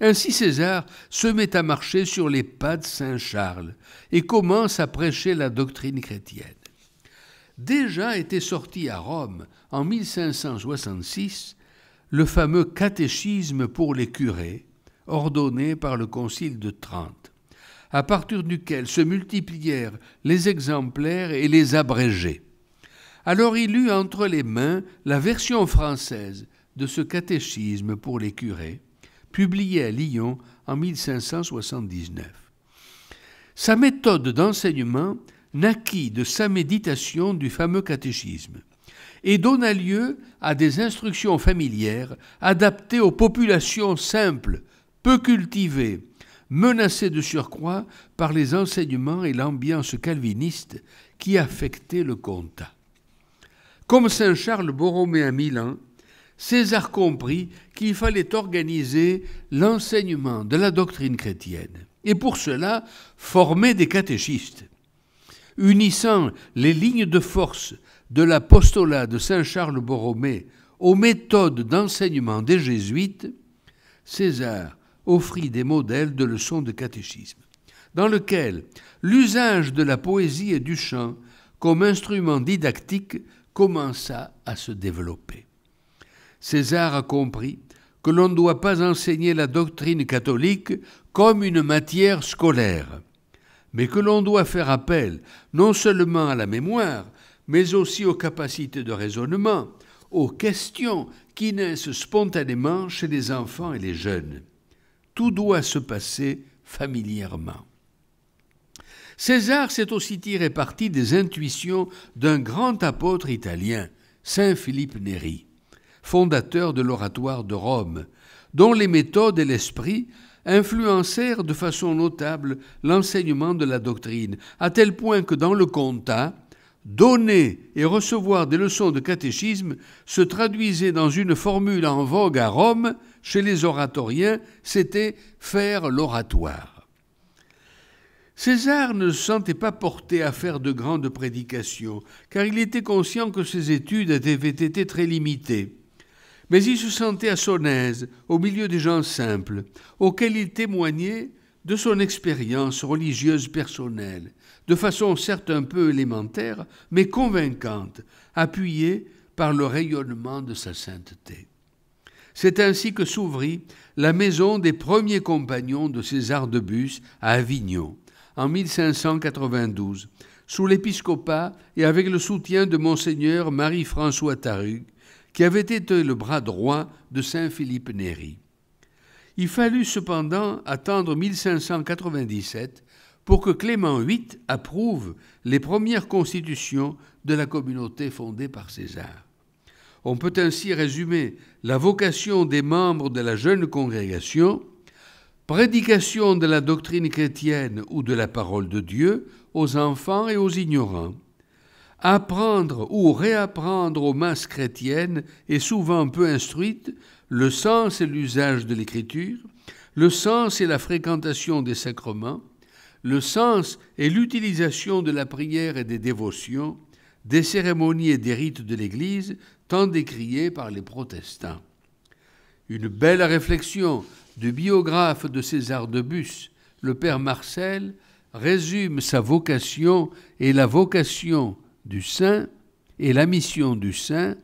Ainsi César se met à marcher sur les pas de Saint Charles et commence à prêcher la doctrine chrétienne. Déjà était sorti à Rome en 1566 le fameux catéchisme pour les curés, ordonné par le Concile de Trente, à partir duquel se multiplièrent les exemplaires et les abrégés. Alors il eut entre les mains la version française de ce catéchisme pour les curés, publié à Lyon en 1579. Sa méthode d'enseignement naquit de sa méditation du fameux catéchisme et donna lieu à des instructions familières adaptées aux populations simples, peu cultivées, menacées de surcroît par les enseignements et l'ambiance calviniste qui affectaient le comtat. Comme Saint Charles Borromée à Milan, César comprit qu'il fallait organiser l'enseignement de la doctrine chrétienne, et pour cela former des catéchistes, unissant les lignes de force de l'apostolat de Saint Charles Borromée aux méthodes d'enseignement des jésuites, César offrit des modèles de leçons de catéchisme, dans lequel l'usage de la poésie et du chant comme instrument didactique commença à se développer. César a compris que l'on ne doit pas enseigner la doctrine catholique comme une matière scolaire, mais que l'on doit faire appel non seulement à la mémoire, mais aussi aux capacités de raisonnement, aux questions qui naissent spontanément chez les enfants et les jeunes. Tout doit se passer familièrement. César s'est aussi tiré parti des intuitions d'un grand apôtre italien, Saint Philippe Neri, fondateur de l'oratoire de Rome, dont les méthodes et l'esprit influencèrent de façon notable l'enseignement de la doctrine, à tel point que dans le Comtat, donner et recevoir des leçons de catéchisme se traduisait dans une formule en vogue à Rome chez les oratoriens, c'était faire l'oratoire. César ne se sentait pas porté à faire de grandes prédications, car il était conscient que ses études avaient été très limitées. Mais il se sentait à son aise, au milieu des gens simples, auxquels il témoignait de son expérience religieuse personnelle de façon certes un peu élémentaire, mais convaincante, appuyée par le rayonnement de sa sainteté. C'est ainsi que s'ouvrit la maison des premiers compagnons de César de Bus à Avignon, en 1592, sous l'épiscopat et avec le soutien de Monseigneur Marie-François Tarug, qui avait été le bras droit de Saint Philippe Néry. Il fallut cependant attendre 1597 pour que Clément VIII approuve les premières constitutions de la communauté fondée par César. On peut ainsi résumer la vocation des membres de la jeune congrégation, prédication de la doctrine chrétienne ou de la parole de Dieu aux enfants et aux ignorants, apprendre ou réapprendre aux masses chrétiennes et souvent peu instruites le sens et l'usage de l'écriture, le sens et la fréquentation des sacrements, le sens et l'utilisation de la prière et des dévotions, des cérémonies et des rites de l'Église, tant décriés par les protestants. Une belle réflexion du biographe de César de Bus, le père Marcel, résume sa vocation et la vocation du saint et la mission du saint.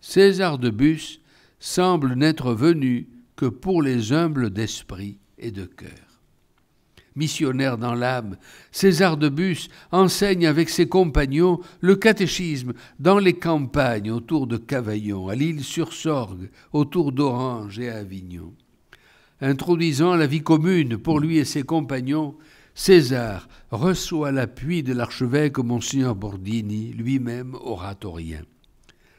César de Bus semble n'être venu que pour les humbles d'esprit et de cœur missionnaire dans l'âme, César de Bus enseigne avec ses compagnons le catéchisme dans les campagnes autour de Cavaillon, à l'île sur Sorgue, autour d'Orange et à Avignon. Introduisant la vie commune pour lui et ses compagnons, César reçoit l'appui de l'archevêque Mgr Bordini, lui-même oratorien.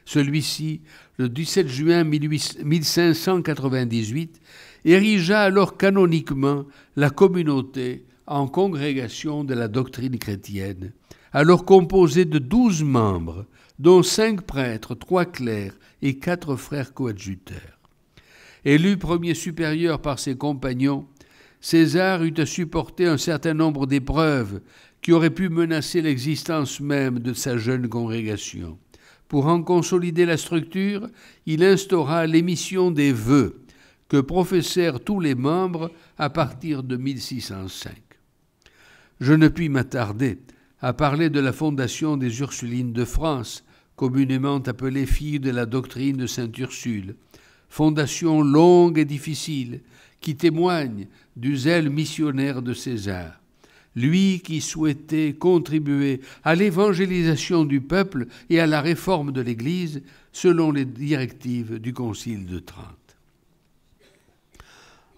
Celui-ci, le 17 juin 1598, érigea alors canoniquement la communauté en congrégation de la doctrine chrétienne, alors composée de douze membres, dont cinq prêtres, trois clercs et quatre frères coadjuteurs. Élu premier supérieur par ses compagnons, César eut à supporter un certain nombre d'épreuves qui auraient pu menacer l'existence même de sa jeune congrégation. Pour en consolider la structure, il instaura l'émission des vœux, que professèrent tous les membres à partir de 1605. Je ne puis m'attarder à parler de la fondation des Ursulines de France, communément appelée fille de la doctrine de Sainte Ursule, fondation longue et difficile, qui témoigne du zèle missionnaire de César lui qui souhaitait contribuer à l'évangélisation du peuple et à la réforme de l'Église selon les directives du Concile de Trente.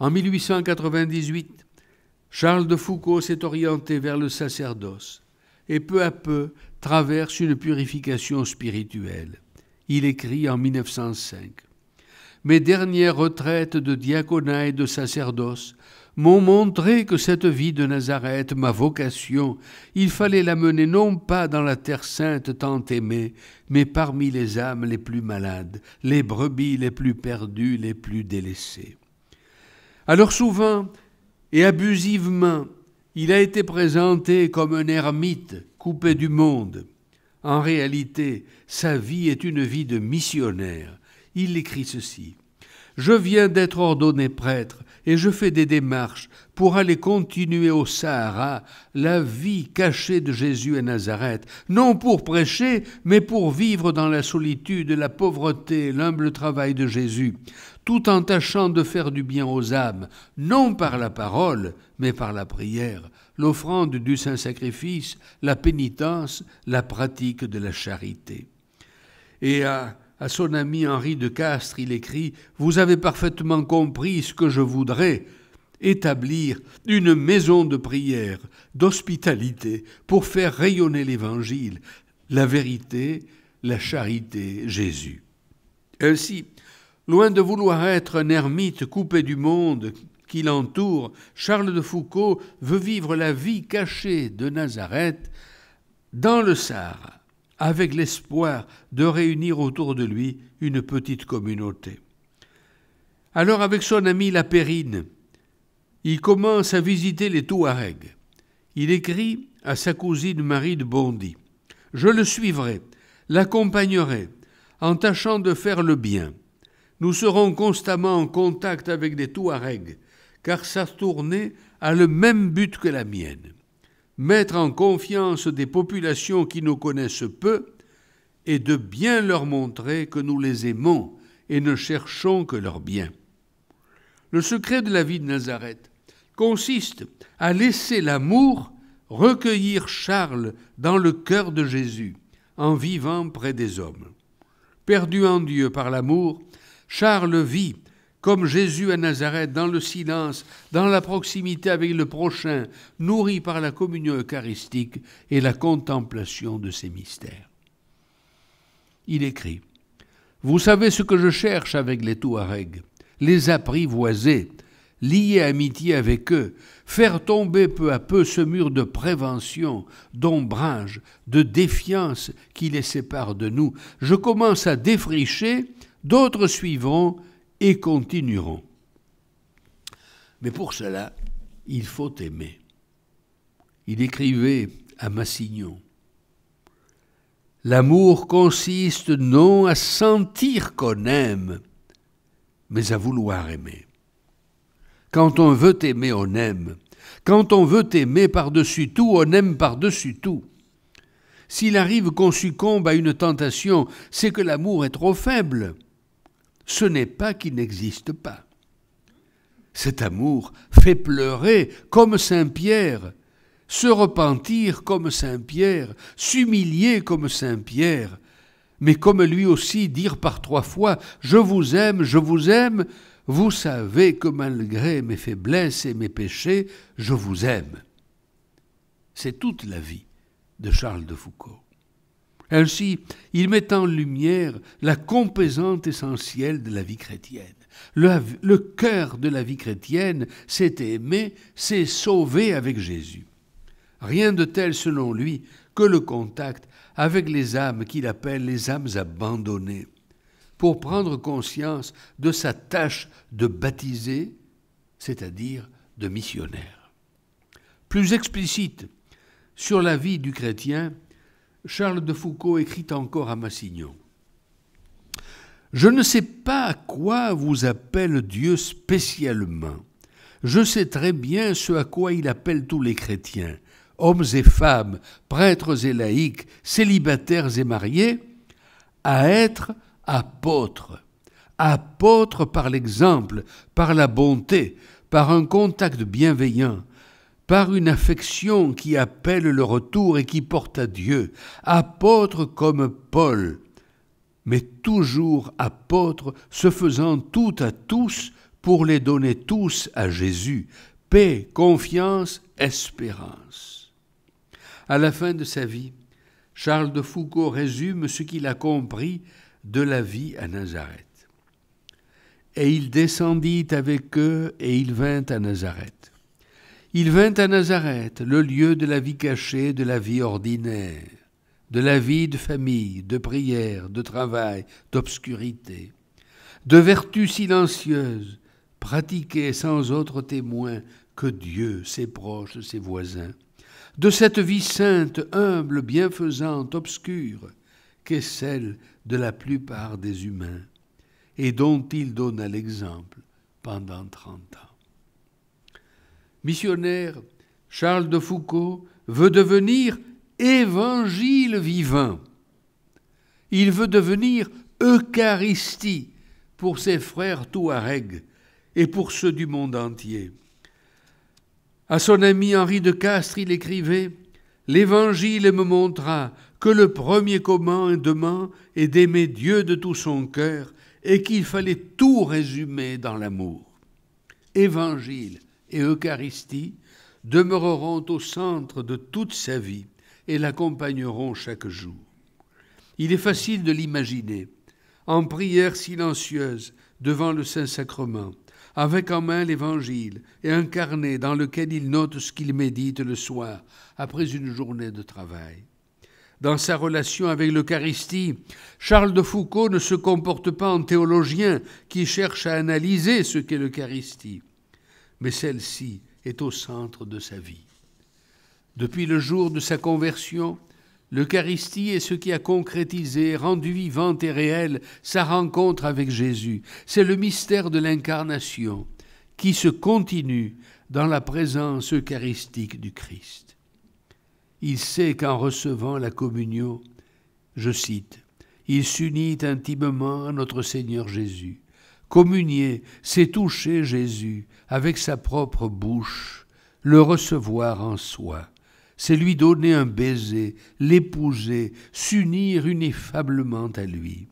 En 1898, Charles de Foucault s'est orienté vers le sacerdoce et peu à peu traverse une purification spirituelle. Il écrit en 1905 Mes dernières retraites de diaconat et de sacerdoce m'ont montré que cette vie de Nazareth, ma vocation, il fallait la mener non pas dans la terre sainte tant aimée, mais parmi les âmes les plus malades, les brebis les plus perdues, les plus délaissées. Alors souvent, et abusivement, il a été présenté comme un ermite coupé du monde. En réalité, sa vie est une vie de missionnaire. Il écrit ceci. Je viens d'être ordonné prêtre et je fais des démarches pour aller continuer au Sahara la vie cachée de Jésus à Nazareth, non pour prêcher, mais pour vivre dans la solitude, la pauvreté, l'humble travail de Jésus tout en tâchant de faire du bien aux âmes, non par la parole, mais par la prière, l'offrande du Saint-Sacrifice, la pénitence, la pratique de la charité. Et à, son ami Henri de Castres, il écrit Vous avez parfaitement compris ce que je voudrais établir une maison de prière, d'hospitalité, pour faire rayonner l'Évangile, la vérité, la charité, Jésus. Ainsi, Loin de vouloir être un ermite coupé du monde qui l'entoure, Charles de Foucault veut vivre la vie cachée de Nazareth dans le Sahara, avec l'espoir de réunir autour de lui une petite communauté. Alors avec son ami Périne, il commence à visiter les Touaregs. Il écrit à sa cousine Marie de Bondy Je le suivrai, l'accompagnerai, en tâchant de faire le bien nous serons constamment en contact avec des Touaregs, car sa tournée a le même but que la mienne mettre en confiance des populations qui nous connaissent peu et de bien leur montrer que nous les aimons et ne cherchons que leur bien. Le secret de la vie de Nazareth consiste à laisser l'amour recueillir Charles dans le cœur de Jésus en vivant près des hommes. Perdu en Dieu par l'amour, Charles vit, comme Jésus à Nazareth, dans le silence, dans la proximité avec le prochain, nourri par la communion eucharistique et la contemplation de ses mystères. Il écrit Vous savez ce que je cherche avec les Touaregs, les apprivoiser, lier amitié avec eux, faire tomber peu à peu ce mur de prévention, d'ombrage, de défiance qui les sépare de nous. Je commence à défricher D'autres suivront et continueront. Mais pour cela, il faut aimer. Il écrivait à Massignon L'amour consiste non à sentir qu'on aime, mais à vouloir aimer. Quand on veut aimer, on aime. Quand on veut aimer par-dessus tout, on aime par-dessus tout. S'il arrive qu'on succombe à une tentation, c'est que l'amour est trop faible ce n'est pas qu'il n'existe pas. Cet amour fait pleurer comme Saint Pierre, se repentir comme Saint Pierre, s'humilier comme Saint Pierre, mais comme lui aussi dire par trois fois ⁇ Je vous aime, je vous aime ⁇ vous savez que malgré mes faiblesses et mes péchés, je vous aime. C'est toute la vie de Charles de Foucault. Ainsi, il met en lumière la composante essentielle de la vie chrétienne. Le, le cœur de la vie chrétienne, c'est aimer, c'est sauver avec Jésus. Rien de tel, selon lui, que le contact avec les âmes qu'il appelle les âmes abandonnées. Pour prendre conscience de sa tâche de baptiser, c'est-à-dire de missionnaire. Plus explicite sur la vie du chrétien, Charles de Foucault écrit encore à Massignon. Je ne sais pas à quoi vous appelle Dieu spécialement. Je sais très bien ce à quoi il appelle tous les chrétiens, hommes et femmes, prêtres et laïcs, célibataires et mariés, à être apôtres. Apôtres par l'exemple, par la bonté, par un contact bienveillant, par une affection qui appelle le retour et qui porte à Dieu, apôtre comme Paul, mais toujours apôtre, se faisant tout à tous pour les donner tous à Jésus, paix, confiance, espérance. À la fin de sa vie, Charles de Foucault résume ce qu'il a compris de la vie à Nazareth. Et il descendit avec eux et il vint à Nazareth. Il vint à Nazareth, le lieu de la vie cachée, de la vie ordinaire, de la vie de famille, de prière, de travail, d'obscurité, de vertus silencieuse pratiquée sans autre témoin que Dieu, ses proches, ses voisins, de cette vie sainte, humble, bienfaisante, obscure, qu'est celle de la plupart des humains, et dont il donna l'exemple pendant trente ans missionnaire Charles de Foucault veut devenir évangile vivant. Il veut devenir Eucharistie pour ses frères Touareg et pour ceux du monde entier. À son ami Henri de Castres, il écrivait L'Évangile me montra que le premier commandement est d'aimer Dieu de tout son cœur et qu'il fallait tout résumer dans l'amour. Évangile, et Eucharistie demeureront au centre de toute sa vie et l'accompagneront chaque jour. Il est facile de l'imaginer, en prière silencieuse devant le Saint-Sacrement, avec en main l'Évangile et un carnet dans lequel il note ce qu'il médite le soir, après une journée de travail. Dans sa relation avec l'Eucharistie, Charles de Foucault ne se comporte pas en théologien qui cherche à analyser ce qu'est l'Eucharistie mais celle-ci est au centre de sa vie. Depuis le jour de sa conversion, l'Eucharistie est ce qui a concrétisé, rendu vivante et réelle sa rencontre avec Jésus. C'est le mystère de l'incarnation qui se continue dans la présence eucharistique du Christ. Il sait qu'en recevant la communion, je cite, il s'unit intimement à notre Seigneur Jésus communier, c'est toucher Jésus avec sa propre bouche, le recevoir en soi, c'est lui donner un baiser, l'épouser, s'unir ineffablement à lui.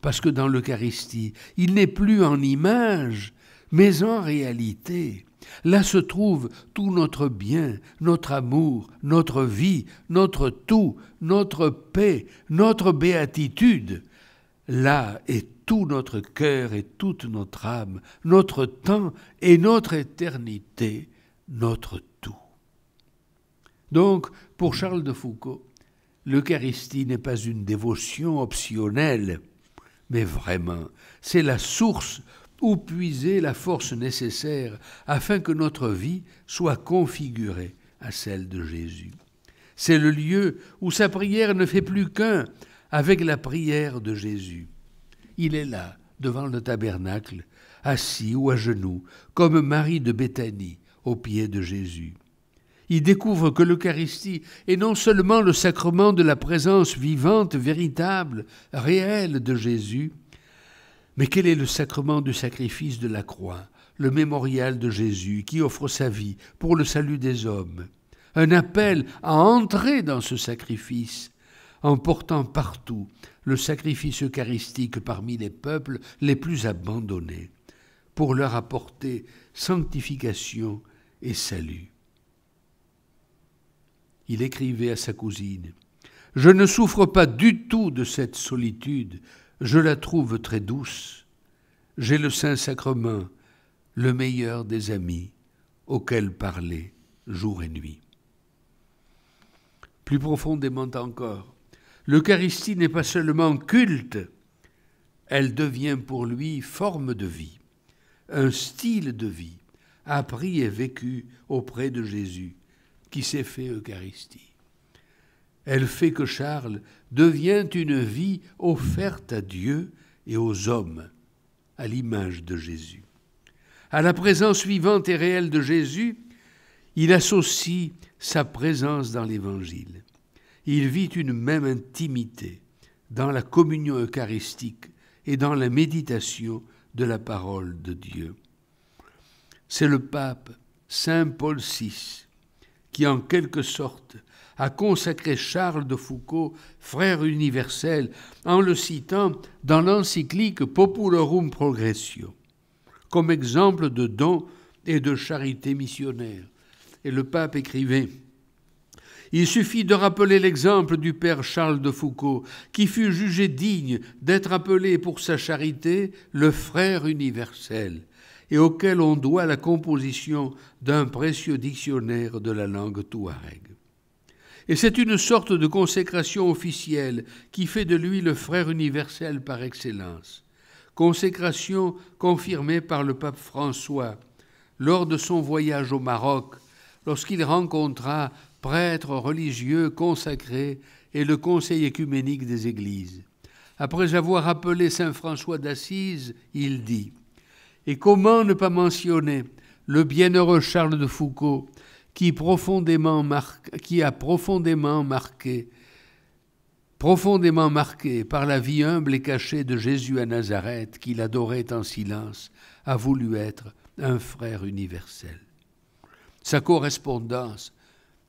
Parce que dans l'Eucharistie, il n'est plus en image, mais en réalité. Là se trouve tout notre bien, notre amour, notre vie, notre tout, notre paix, notre béatitude là est tout notre cœur et toute notre âme, notre temps et notre éternité, notre tout. Donc, pour Charles de Foucault, l'Eucharistie n'est pas une dévotion optionnelle, mais vraiment, c'est la source où puiser la force nécessaire afin que notre vie soit configurée à celle de Jésus. C'est le lieu où sa prière ne fait plus qu'un avec la prière de Jésus. Il est là, devant le tabernacle, assis ou à genoux, comme Marie de Béthanie, aux pieds de Jésus. Il découvre que l'Eucharistie est non seulement le sacrement de la présence vivante, véritable, réelle de Jésus, mais quel est le sacrement du sacrifice de la croix, le mémorial de Jésus qui offre sa vie pour le salut des hommes, un appel à entrer dans ce sacrifice, en portant partout le sacrifice eucharistique parmi les peuples les plus abandonnés, pour leur apporter sanctification et salut. Il écrivait à sa cousine, Je ne souffre pas du tout de cette solitude, je la trouve très douce. J'ai le Saint-Sacrement, le meilleur des amis, auquel parler jour et nuit. Plus profondément encore, l'Eucharistie n'est pas seulement culte, elle devient pour lui forme de vie, un style de vie, appris et vécu auprès de Jésus, qui s'est fait Eucharistie. Elle fait que Charles devient une vie offerte à Dieu et aux hommes, à l'image de Jésus. À la présence vivante et réelle de Jésus, il associe sa présence dans l'Évangile il vit une même intimité dans la communion eucharistique et dans la méditation de la parole de Dieu. C'est le pape Saint Paul VI qui, en quelque sorte, a consacré Charles de Foucault, frère universel, en le citant dans l'encyclique Populorum Progressio, comme exemple de don et de charité missionnaire. Et le pape écrivait il suffit de rappeler l'exemple du père Charles de Foucault, qui fut jugé digne d'être appelé pour sa charité le frère universel, et auquel on doit la composition d'un précieux dictionnaire de la langue touareg. Et c'est une sorte de consécration officielle qui fait de lui le frère universel par excellence, consécration confirmée par le pape François lors de son voyage au Maroc, lorsqu'il rencontra prêtre religieux consacré et le conseil écuménique des Églises. Après avoir appelé Saint François d'Assise, il dit Et comment ne pas mentionner le bienheureux Charles de Foucault, qui, qui a profondément marqué, profondément marqué par la vie humble et cachée de Jésus à Nazareth, qu'il adorait en silence, a voulu être un frère universel. Sa correspondance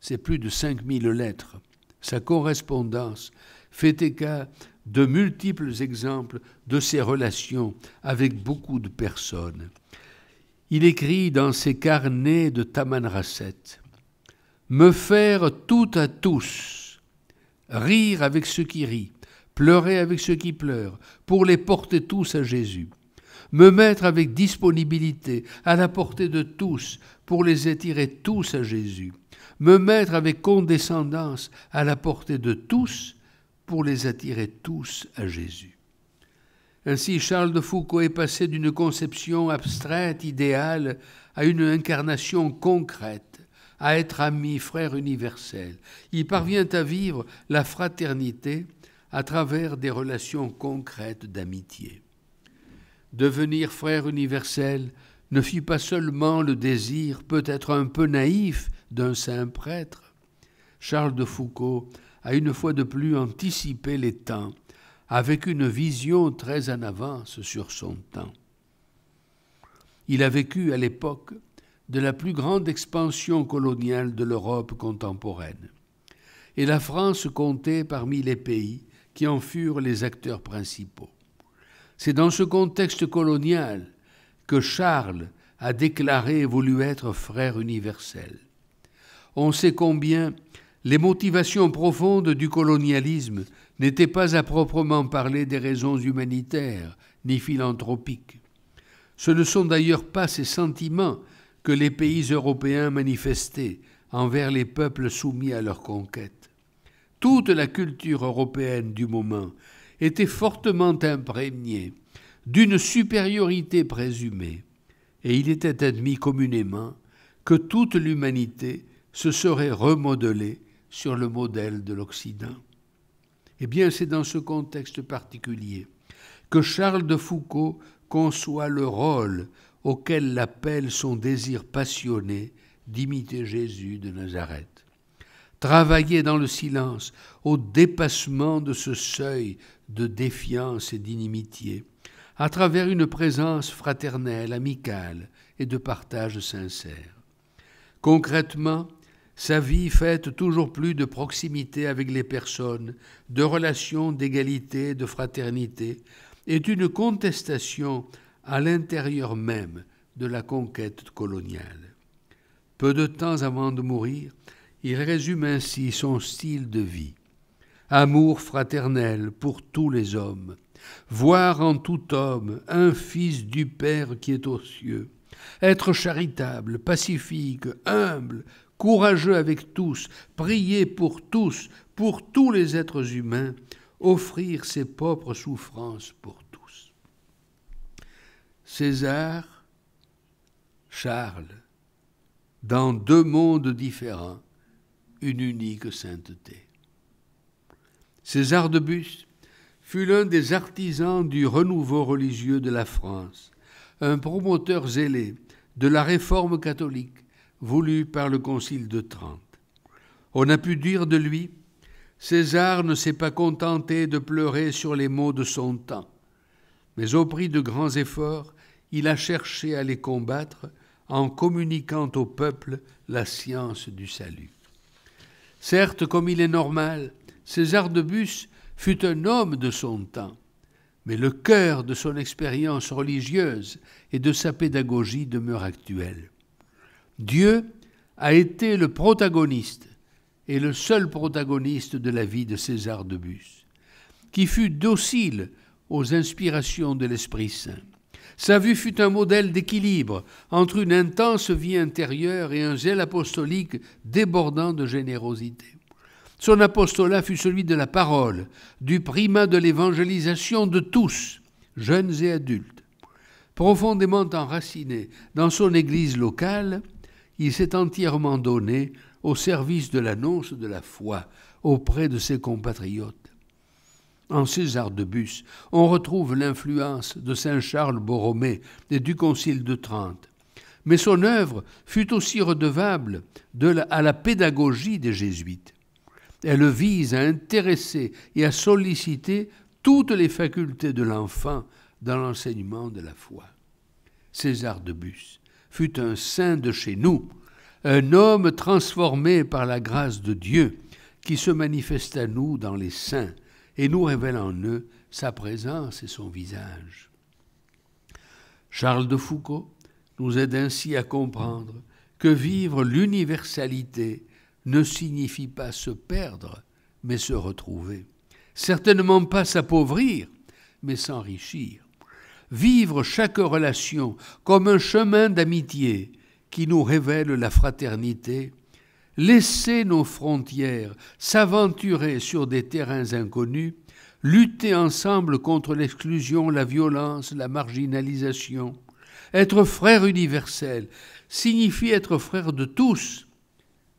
c'est plus de 5000 lettres. Sa correspondance fait écart de multiples exemples de ses relations avec beaucoup de personnes. Il écrit dans ses carnets de Tamanrasset Me faire tout à tous, rire avec ceux qui rient, pleurer avec ceux qui pleurent, pour les porter tous à Jésus me mettre avec disponibilité à la portée de tous pour les étirer tous à Jésus, me mettre avec condescendance à la portée de tous pour les attirer tous à Jésus. Ainsi, Charles de Foucault est passé d'une conception abstraite, idéale, à une incarnation concrète, à être ami, frère universel. Il parvient à vivre la fraternité à travers des relations concrètes d'amitié. Devenir frère universel ne fut pas seulement le désir, peut-être un peu naïf, d'un saint prêtre, Charles de Foucault a une fois de plus anticipé les temps, avec une vision très en avance sur son temps. Il a vécu à l'époque de la plus grande expansion coloniale de l'Europe contemporaine, et la France comptait parmi les pays qui en furent les acteurs principaux. C'est dans ce contexte colonial que Charles a déclaré et voulu être frère universel on sait combien les motivations profondes du colonialisme n'étaient pas à proprement parler des raisons humanitaires ni philanthropiques. Ce ne sont d'ailleurs pas ces sentiments que les pays européens manifestaient envers les peuples soumis à leur conquête. Toute la culture européenne du moment était fortement imprégnée d'une supériorité présumée, et il était admis communément que toute l'humanité se serait remodelé sur le modèle de l'Occident. Eh bien, c'est dans ce contexte particulier que Charles de Foucault conçoit le rôle auquel l'appelle son désir passionné d'imiter Jésus de Nazareth. Travailler dans le silence, au dépassement de ce seuil de défiance et d'inimitié, à travers une présence fraternelle, amicale et de partage sincère. Concrètement, sa vie faite toujours plus de proximité avec les personnes, de relations d'égalité, de fraternité, est une contestation à l'intérieur même de la conquête coloniale. Peu de temps avant de mourir, il résume ainsi son style de vie. Amour fraternel pour tous les hommes, voir en tout homme un fils du Père qui est aux cieux, être charitable, pacifique, humble, courageux avec tous, prier pour tous, pour tous les êtres humains, offrir ses propres souffrances pour tous. César, Charles, dans deux mondes différents, une unique sainteté. César de Bus fut l'un des artisans du renouveau religieux de la France, un promoteur zélé de la réforme catholique, voulu par le Concile de Trente. On a pu dire de lui César ne s'est pas contenté de pleurer sur les maux de son temps, mais au prix de grands efforts, il a cherché à les combattre en communiquant au peuple la science du salut. Certes, comme il est normal, César de Bus fut un homme de son temps, mais le cœur de son expérience religieuse et de sa pédagogie demeure actuel. Dieu a été le protagoniste et le seul protagoniste de la vie de César de Bus, qui fut docile aux inspirations de l'Esprit Saint. Sa vue fut un modèle d'équilibre entre une intense vie intérieure et un zèle apostolique débordant de générosité. Son apostolat fut celui de la parole, du primat de l'évangélisation de tous, jeunes et adultes. Profondément enraciné dans son église locale, il s'est entièrement donné au service de l'annonce de la foi auprès de ses compatriotes. En César de Bus, on retrouve l'influence de saint Charles Borromée et du Concile de Trente. Mais son œuvre fut aussi redevable à la pédagogie des Jésuites. Elle vise à intéresser et à solliciter toutes les facultés de l'enfant dans l'enseignement de la foi. César de Bus fut un saint de chez nous, un homme transformé par la grâce de Dieu, qui se manifeste à nous dans les saints et nous révèle en eux sa présence et son visage. Charles de Foucault nous aide ainsi à comprendre que vivre l'universalité ne signifie pas se perdre, mais se retrouver. Certainement pas s'appauvrir, mais s'enrichir vivre chaque relation comme un chemin d'amitié qui nous révèle la fraternité, laisser nos frontières, s'aventurer sur des terrains inconnus, lutter ensemble contre l'exclusion, la violence, la marginalisation. Être frère universel signifie être frère de tous,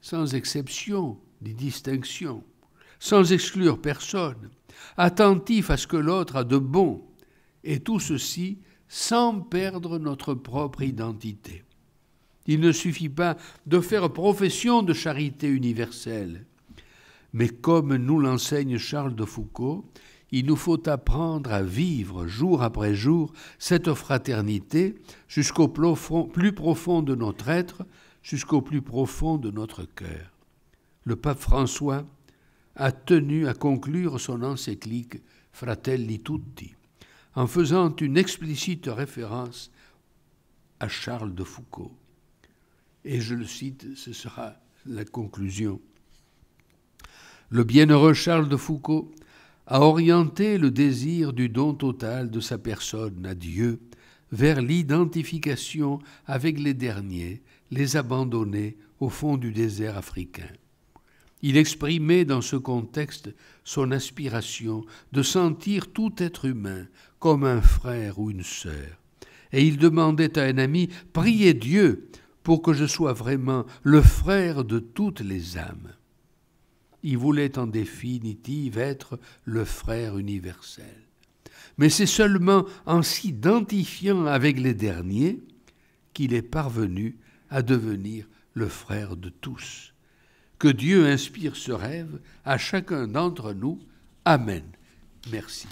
sans exception ni distinction, sans exclure personne, attentif à ce que l'autre a de bon et tout ceci sans perdre notre propre identité. Il ne suffit pas de faire profession de charité universelle, mais comme nous l'enseigne Charles de Foucault, il nous faut apprendre à vivre jour après jour cette fraternité jusqu'au plus profond de notre être, jusqu'au plus profond de notre cœur. Le pape François a tenu à conclure son encyclique Fratelli Tutti en faisant une explicite référence à Charles de Foucault. Et je le cite, ce sera la conclusion. Le bienheureux Charles de Foucault a orienté le désir du don total de sa personne à Dieu vers l'identification avec les derniers, les abandonnés au fond du désert africain. Il exprimait dans ce contexte son aspiration de sentir tout être humain comme un frère ou une sœur. Et il demandait à un ami, Priez Dieu pour que je sois vraiment le frère de toutes les âmes. Il voulait en définitive être le frère universel. Mais c'est seulement en s'identifiant avec les derniers qu'il est parvenu à devenir le frère de tous. Que Dieu inspire ce rêve à chacun d'entre nous. Amen. Merci.